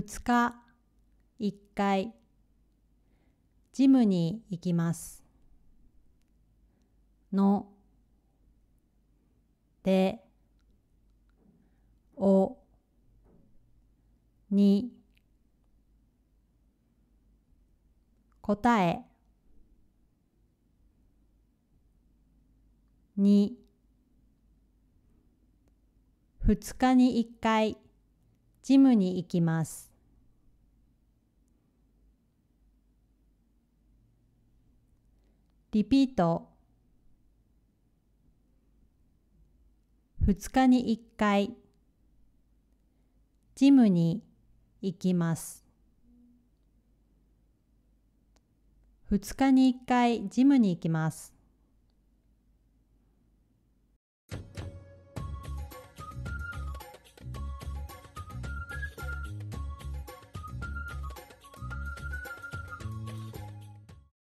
2日1回ジムに行きますのでおに答えに2日に1回ジムに行きます。リピート2日に1回ジムに行きます2日に1回ジムに行きます